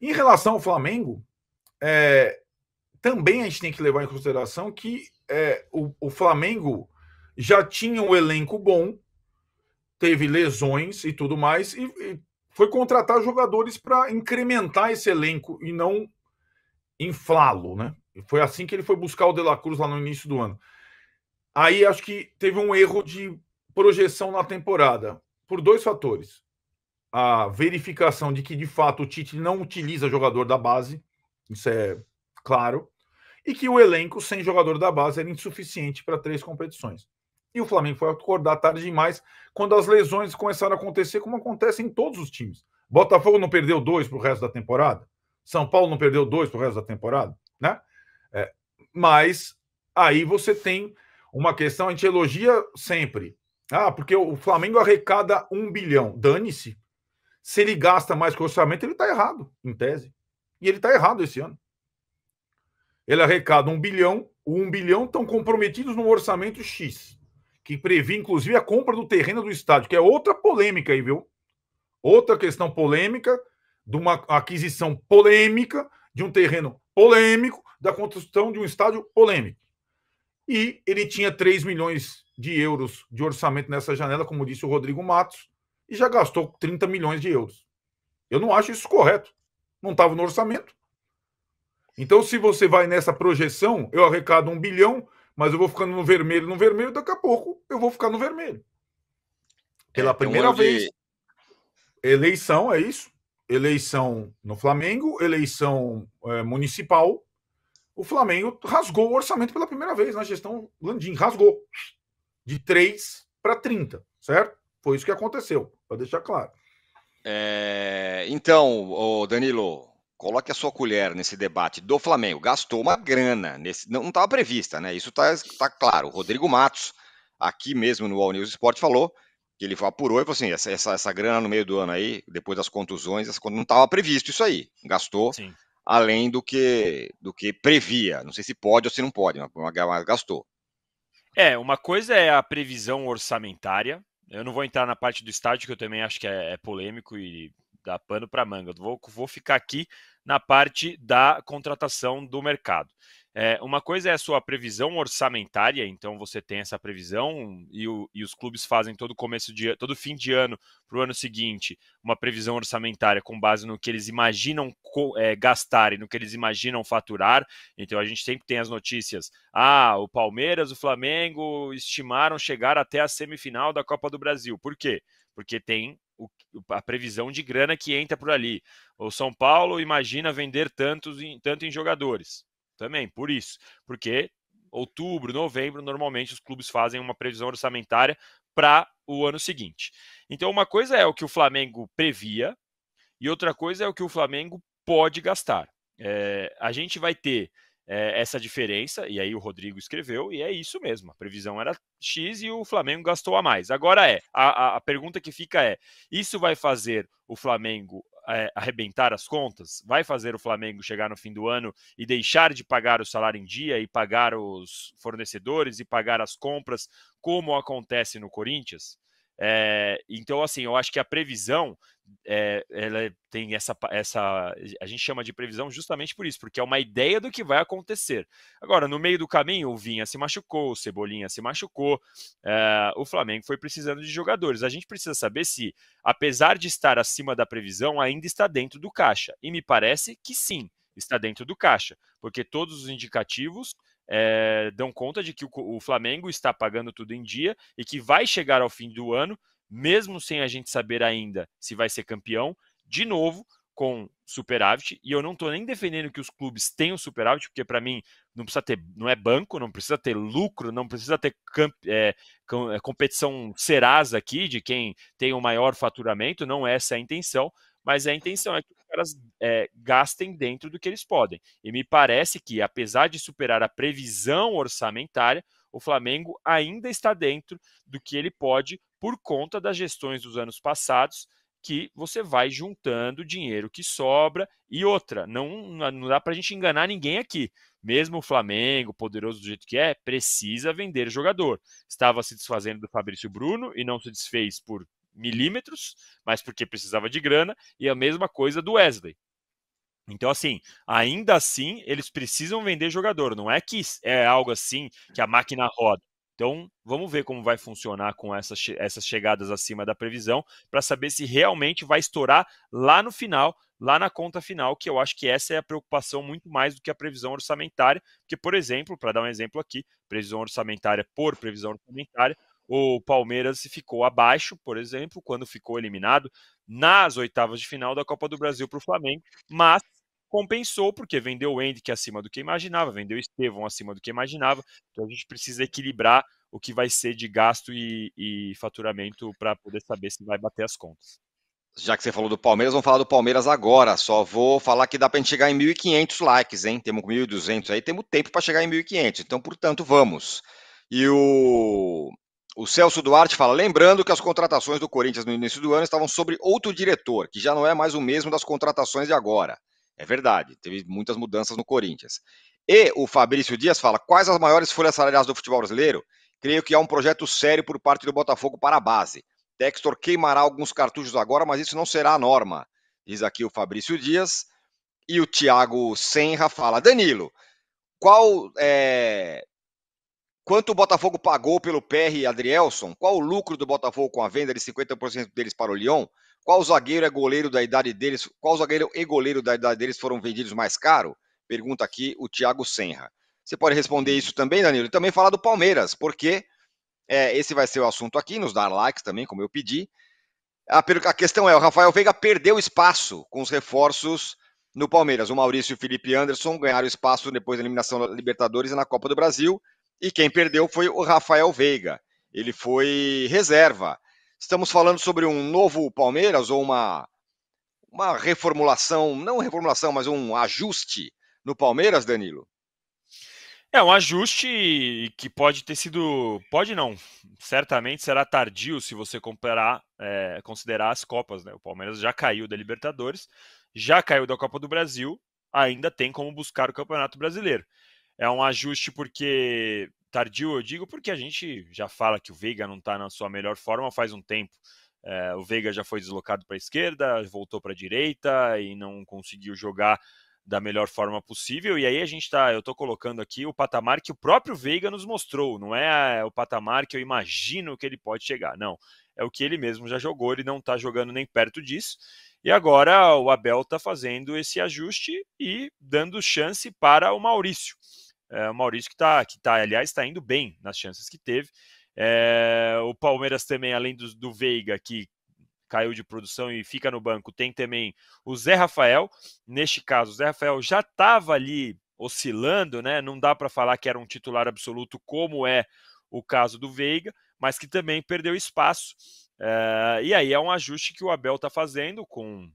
Em relação ao Flamengo, é, também a gente tem que levar em consideração que é, o, o Flamengo já tinha um elenco bom, teve lesões e tudo mais, e, e foi contratar jogadores para incrementar esse elenco e não inflá-lo, né? Foi assim que ele foi buscar o De La Cruz lá no início do ano. Aí acho que teve um erro de projeção na temporada, por dois fatores a verificação de que de fato o Tite não utiliza jogador da base, isso é claro, e que o elenco sem jogador da base era insuficiente para três competições. E o Flamengo foi acordar tarde demais quando as lesões começaram a acontecer, como acontece em todos os times. Botafogo não perdeu dois para o resto da temporada, São Paulo não perdeu dois para o resto da temporada, né? É, mas aí você tem uma questão, a gente elogia sempre. Ah, porque o Flamengo arrecada um bilhão. Dane-se se ele gasta mais que o orçamento, ele está errado, em tese. E ele está errado esse ano. Ele arrecada um bilhão, o um bilhão estão comprometidos no orçamento X, que prevê, inclusive, a compra do terreno do estádio, que é outra polêmica aí, viu? Outra questão polêmica, de uma aquisição polêmica, de um terreno polêmico, da construção de um estádio polêmico. E ele tinha 3 milhões de euros de orçamento nessa janela, como disse o Rodrigo Matos, e já gastou 30 milhões de euros. Eu não acho isso correto. Não estava no orçamento. Então, se você vai nessa projeção, eu arrecado um bilhão, mas eu vou ficando no vermelho, no vermelho, daqui a pouco eu vou ficar no vermelho. É, pela é, primeira vez. De... Eleição, é isso? Eleição no Flamengo, eleição é, municipal. O Flamengo rasgou o orçamento pela primeira vez na né? gestão Landim, rasgou. De 3 para 30, certo? Foi isso que aconteceu, para deixar claro. É, então, Danilo, coloque a sua colher nesse debate do Flamengo. Gastou uma grana, nesse, não estava prevista, né? Isso está tá claro. O Rodrigo Matos, aqui mesmo no All News Sport, falou que ele apurou e falou assim: essa, essa, essa grana no meio do ano aí, depois das contusões, não estava previsto isso aí. Gastou Sim. além do que, do que previa. Não sei se pode ou se não pode, mas gastou. É, uma coisa é a previsão orçamentária, eu não vou entrar na parte do estádio, que eu também acho que é, é polêmico e dá pano para manga. Eu vou, vou ficar aqui na parte da contratação do mercado. É, uma coisa é a sua previsão orçamentária, então você tem essa previsão e, o, e os clubes fazem todo começo de todo fim de ano para o ano seguinte uma previsão orçamentária com base no que eles imaginam é, gastar e no que eles imaginam faturar. Então a gente sempre tem as notícias: ah, o Palmeiras, o Flamengo estimaram chegar até a semifinal da Copa do Brasil. Por quê? Porque tem a previsão de grana que entra por ali. O São Paulo imagina vender tantos tanto em jogadores. Também, por isso. Porque outubro, novembro, normalmente os clubes fazem uma previsão orçamentária para o ano seguinte. Então, uma coisa é o que o Flamengo previa e outra coisa é o que o Flamengo pode gastar. É, a gente vai ter é, essa diferença, e aí o Rodrigo escreveu, e é isso mesmo. A previsão era X e o Flamengo gastou a mais. Agora é, a, a pergunta que fica é: isso vai fazer o Flamengo é, arrebentar as contas? Vai fazer o Flamengo chegar no fim do ano e deixar de pagar o salário em dia e pagar os fornecedores e pagar as compras, como acontece no Corinthians? É, então, assim, eu acho que a previsão eh, é, ela tem essa, essa. A gente chama de previsão justamente por isso, porque é uma ideia do que vai acontecer. Agora, no meio do caminho, o Vinha se machucou, o Cebolinha se machucou, é, o Flamengo foi precisando de jogadores. A gente precisa saber se, apesar de estar acima da previsão, ainda está dentro do caixa. E me parece que sim, está dentro do caixa, porque todos os indicativos é, dão conta de que o, o Flamengo está pagando tudo em dia e que vai chegar ao fim do ano, mesmo sem a gente saber ainda se vai ser campeão, de novo com superávit, e eu não estou nem defendendo que os clubes tenham superávit, porque para mim não precisa ter, não é banco, não precisa ter lucro, não precisa ter camp, é, competição Serasa aqui de quem tem o maior faturamento, não é essa é a intenção, mas é a intenção é que os caras é, gastem dentro do que eles podem. E me parece que, apesar de superar a previsão orçamentária, o Flamengo ainda está dentro do que ele pode por conta das gestões dos anos passados, que você vai juntando dinheiro que sobra e outra. Não, não dá para a gente enganar ninguém aqui. Mesmo o Flamengo, poderoso do jeito que é, precisa vender jogador. Estava se desfazendo do Fabrício Bruno e não se desfez por milímetros, mas porque precisava de grana, e a mesma coisa do Wesley. Então, assim, ainda assim, eles precisam vender jogador, não é que é algo assim que a máquina roda. Então, vamos ver como vai funcionar com essas, essas chegadas acima da previsão, para saber se realmente vai estourar lá no final, lá na conta final, que eu acho que essa é a preocupação muito mais do que a previsão orçamentária, porque, por exemplo, para dar um exemplo aqui, previsão orçamentária por previsão orçamentária, o Palmeiras ficou abaixo, por exemplo, quando ficou eliminado nas oitavas de final da Copa do Brasil para o Flamengo, mas compensou porque vendeu o Andy que acima do que imaginava, vendeu o Estevão acima do que imaginava. Então a gente precisa equilibrar o que vai ser de gasto e, e faturamento para poder saber se vai bater as contas. Já que você falou do Palmeiras, vamos falar do Palmeiras agora. Só vou falar que dá para a gente chegar em 1.500 likes, hein? Temos 1.200 aí, temos tempo para chegar em 1.500. Então, portanto, vamos. E o o Celso Duarte fala: lembrando que as contratações do Corinthians no início do ano estavam sobre outro diretor, que já não é mais o mesmo das contratações de agora. É verdade, teve muitas mudanças no Corinthians. E o Fabrício Dias fala: quais as maiores folhas salariais do futebol brasileiro? Creio que há um projeto sério por parte do Botafogo para a base. Textor queimará alguns cartuchos agora, mas isso não será a norma. Diz aqui o Fabrício Dias. E o Thiago Senra fala: Danilo, qual é, Quanto o Botafogo pagou pelo PR Adrielson? Qual o lucro do Botafogo com a venda de 50% deles para o Lyon? Qual zagueiro é goleiro da idade deles? Qual zagueiro e goleiro da idade deles foram vendidos mais caro? Pergunta aqui o Thiago Senra. Você pode responder isso também, Danilo, e também falar do Palmeiras, porque é, esse vai ser o assunto aqui, nos dar likes também, como eu pedi. A, a questão é: o Rafael Veiga perdeu espaço com os reforços no Palmeiras. O Maurício e o Felipe Anderson ganharam espaço depois da eliminação da Libertadores e na Copa do Brasil. E quem perdeu foi o Rafael Veiga. Ele foi reserva. Estamos falando sobre um novo Palmeiras ou uma, uma reformulação, não reformulação, mas um ajuste no Palmeiras, Danilo? É um ajuste que pode ter sido, pode não, certamente será tardio se você comparar, é, considerar as Copas. Né? O Palmeiras já caiu da Libertadores, já caiu da Copa do Brasil, ainda tem como buscar o Campeonato Brasileiro. É um ajuste porque tardio, eu digo, porque a gente já fala que o Veiga não está na sua melhor forma faz um tempo. É, o Veiga já foi deslocado para a esquerda, voltou para a direita e não conseguiu jogar da melhor forma possível. E aí a gente está, eu estou colocando aqui o patamar que o próprio Veiga nos mostrou. Não é ah, o patamar que eu imagino que ele pode chegar. Não, é o que ele mesmo já jogou. Ele não está jogando nem perto disso. E agora o Abel está fazendo esse ajuste e dando chance para o Maurício. É, o Maurício que está, que tá, aliás, está indo bem nas chances que teve. É, o Palmeiras também, além do, do Veiga, que caiu de produção e fica no banco, tem também o Zé Rafael. Neste caso, o Zé Rafael já estava ali oscilando, né? Não dá para falar que era um titular absoluto, como é o caso do Veiga, mas que também perdeu espaço. É, e aí é um ajuste que o Abel está fazendo com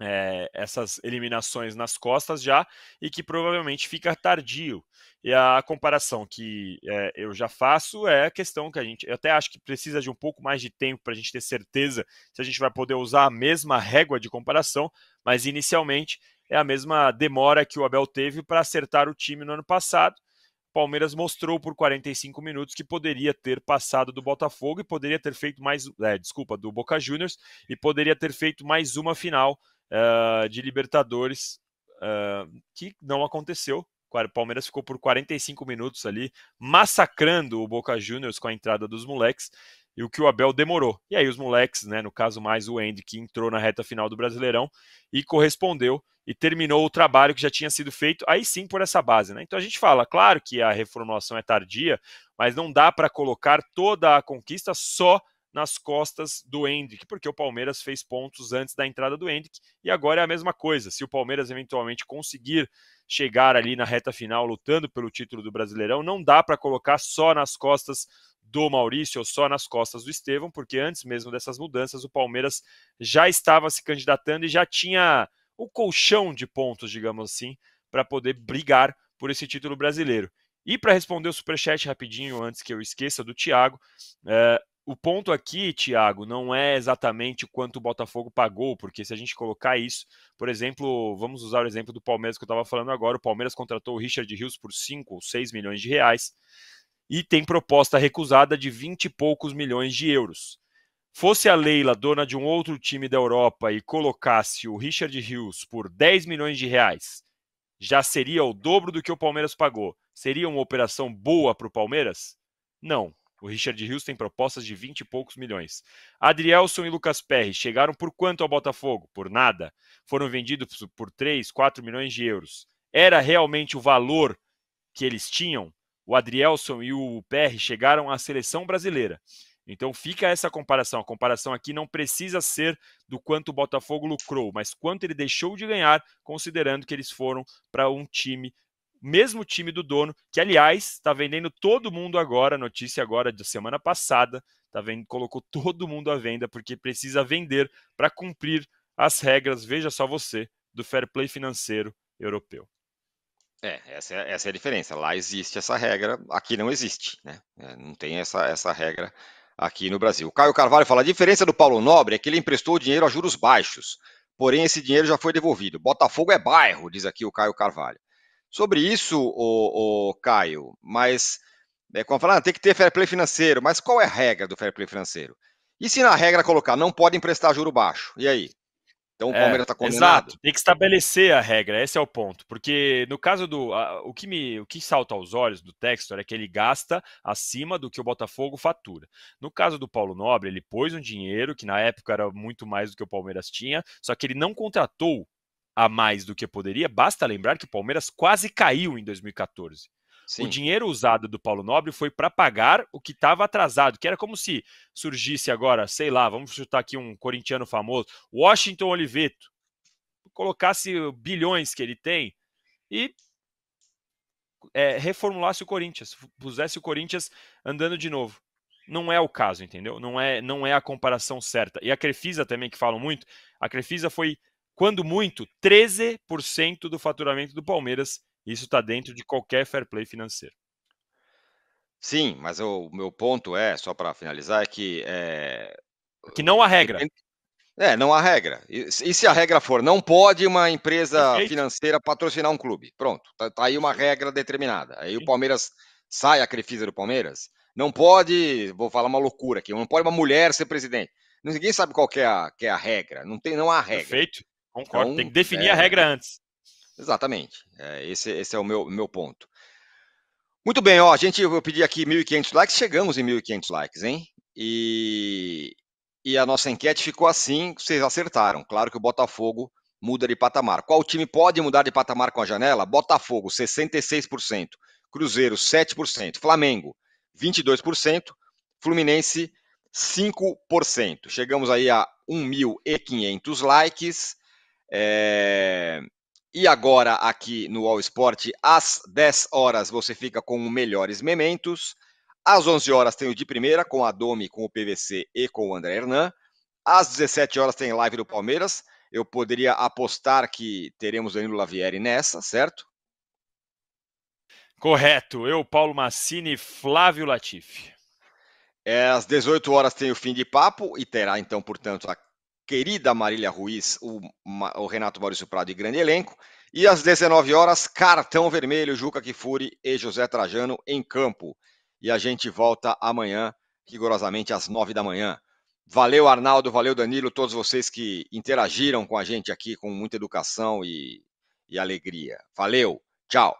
é, essas eliminações nas costas já e que provavelmente fica tardio. E a comparação que é, eu já faço é a questão que a gente, eu até acho que precisa de um pouco mais de tempo para a gente ter certeza se a gente vai poder usar a mesma régua de comparação, mas inicialmente é a mesma demora que o Abel teve para acertar o time no ano passado. Palmeiras mostrou por 45 minutos que poderia ter passado do Botafogo e poderia ter feito mais, é, desculpa, do Boca Juniors e poderia ter feito mais uma final uh, de Libertadores, uh, que não aconteceu. O Palmeiras ficou por 45 minutos ali, massacrando o Boca Juniors com a entrada dos moleques e o que o Abel demorou. E aí os moleques, né, no caso mais o Andy, que entrou na reta final do Brasileirão e correspondeu e terminou o trabalho que já tinha sido feito, aí sim por essa base, né? Então a gente fala, claro que a reformulação é tardia, mas não dá para colocar toda a conquista só nas costas do Hendrick, porque o Palmeiras fez pontos antes da entrada do Hendrick e agora é a mesma coisa. Se o Palmeiras eventualmente conseguir chegar ali na reta final lutando pelo título do Brasileirão, não dá para colocar só nas costas do Maurício ou só nas costas do Estevão, porque antes mesmo dessas mudanças o Palmeiras já estava se candidatando e já tinha o colchão de pontos, digamos assim, para poder brigar por esse título brasileiro. E para responder o superchat rapidinho, antes que eu esqueça, do Thiago, eh, o ponto aqui, Thiago, não é exatamente quanto o Botafogo pagou, porque se a gente colocar isso, por exemplo, vamos usar o exemplo do Palmeiras que eu estava falando agora. O Palmeiras contratou o Richard Rios por 5 ou 6 milhões de reais e tem proposta recusada de 20 e poucos milhões de euros. Fosse a Leila dona de um outro time da Europa e colocasse o Richard Rios por 10 milhões de reais, já seria o dobro do que o Palmeiras pagou. Seria uma operação boa para o Palmeiras? Não, o Richard Rios tem propostas de 20 e poucos milhões. Adrielson e Lucas Perry chegaram por quanto ao Botafogo? Por nada. Foram vendidos por 3, 4 milhões de euros. Era realmente o valor que eles tinham? O Adrielson e o Perry chegaram à seleção brasileira. Então fica essa comparação. A comparação aqui não precisa ser do quanto o Botafogo lucrou, mas quanto ele deixou de ganhar, considerando que eles foram para um time mesmo time do dono, que aliás está vendendo todo mundo agora, notícia agora da semana passada, tá vendo, colocou todo mundo à venda porque precisa vender para cumprir as regras, veja só você, do fair play financeiro europeu. É, essa é, essa é a diferença. Lá existe essa regra, aqui não existe, né? É, não tem essa, essa regra aqui no Brasil. O Caio Carvalho fala: a diferença do Paulo Nobre é que ele emprestou dinheiro a juros baixos, porém esse dinheiro já foi devolvido. Botafogo é bairro, diz aqui o Caio Carvalho sobre isso, o, Caio, mas é, como falar, ah, tem que ter fair play financeiro, mas qual é a regra do fair play financeiro? E se na regra colocar não pode emprestar juro baixo? E aí? Então o é, Palmeiras está condenado. Exato. Tem que estabelecer a regra. Esse é o ponto, porque no caso do a, o que me o que salta aos olhos do texto é que ele gasta acima do que o Botafogo fatura. No caso do Paulo Nobre, ele pôs um dinheiro que na época era muito mais do que o Palmeiras tinha, só que ele não contratou a mais do que poderia, basta lembrar que o Palmeiras quase caiu em 2014. Sim. O dinheiro usado do Paulo Nobre foi para pagar o que estava atrasado, que era como se surgisse agora, sei lá, vamos chutar aqui um corintiano famoso, Washington Oliveto, colocasse bilhões que ele tem e é, reformulasse o Corinthians, pusesse o Corinthians andando de novo. Não é o caso, entendeu? Não é, não é a comparação certa. E a Crefisa também, que falam muito, a Crefisa foi quando muito, 13% do faturamento do Palmeiras. Isso está dentro de qualquer fair play financeiro. Sim, mas o meu ponto é, só para finalizar, é que. Eh, é... Que não há regra. É, não há regra. E, e se a regra for, não pode uma empresa Perfeito. financeira patrocinar um clube. Pronto, tá, tá aí uma regra determinada. Aí Sim. o Palmeiras sai a Crefisa do Palmeiras. Não pode, vou falar uma loucura aqui, não pode uma mulher ser presidente. Ninguém sabe qual é a, é a regra. Não tem, não há regra. Perfeito. Concordo, então, tem que então, definir é... a regra antes. Exatamente, é, esse, esse é o meu, meu ponto. Muito bem, ó, a gente, eu pedi aqui 1.500 likes, chegamos em 1.500 likes, hein? E, e a nossa enquete ficou assim, vocês acertaram. Claro que o Botafogo muda de patamar. Qual time pode mudar de patamar com a janela? Botafogo, 66%, Cruzeiro, 7%, Flamengo, 22%, Fluminense, 5%. Chegamos aí a 1.500 likes. É... E agora, aqui no All Sport, às 10 horas você fica com o Melhores Mementos. Às 11 horas tem o de primeira com a Domi, com o PVC e com o André Hernan. Às 17 horas tem live do Palmeiras. Eu poderia apostar que teremos Danilo Lavieri nessa, certo? Correto. Eu, Paulo Massini, Flávio Latifi. É, às 18 horas tem o fim de papo e terá, então, portanto, a querida Marília Ruiz, o, o Renato Maurício Prado e grande elenco. E às 19 horas, cartão vermelho, Juca Kifuri e José Trajano em campo. E a gente volta amanhã, rigorosamente às 9 da manhã. Valeu, Arnaldo, valeu, Danilo, todos vocês que interagiram com a gente aqui com muita educação e, e alegria. Valeu, tchau.